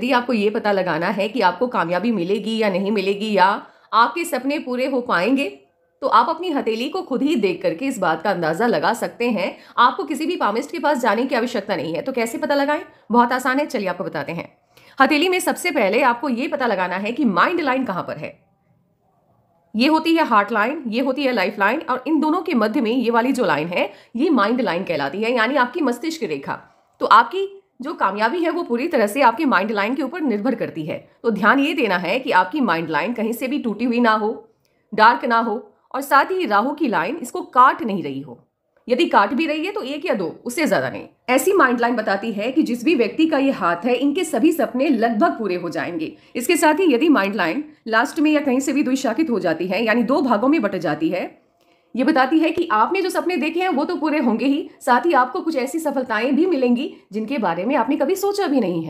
यदि आपको ये पता लगाना है कि आपको कामयाबी मिलेगी या नहीं मिलेगी या आपके सपने पूरे हो पाएंगे तो आप अपनी हथेली को खुद ही देख करके इस बात का अंदाज़ा लगा सकते हैं आपको किसी भी पामिस्ट के पास जाने की आवश्यकता नहीं है तो कैसे पता लगाएं बहुत आसान है चलिए आपको बताते हैं हथेली में सबसे पहले आपको यह पता लगाना है कि माइंड लाइन कहां पर है ये होती है हार्ट लाइन ये होती है लाइफ लाइन और इन दोनों के मध्य में ये वाली जो लाइन है ये माइंड लाइन कहलाती है यानी आपकी मस्तिष्क रेखा तो आपकी जो कामयाबी है वो पूरी तरह से आपके माइंड लाइन के ऊपर निर्भर करती है तो ध्यान ये देना है कि आपकी माइंड लाइन कहीं से भी टूटी हुई ना हो डार्क ना हो और साथ ही राहु की लाइन इसको काट नहीं रही हो यदि काट भी रही है तो एक या दो उससे ज्यादा नहीं ऐसी माइंड लाइन बताती है कि जिस भी व्यक्ति का ये हाथ है इनके सभी सपने लगभग पूरे हो जाएंगे इसके साथ ही यदि माइंड लाइन लास्ट में या कहीं से भी द्विशाखित हो जाती है यानी दो भागों में बट जाती है ये बताती है कि आपने जो सपने देखे हैं वो तो पूरे होंगे ही साथ ही आपको कुछ ऐसी सफलताएं भी मिलेंगी जिनके बारे में आपने कभी सोचा भी नहीं है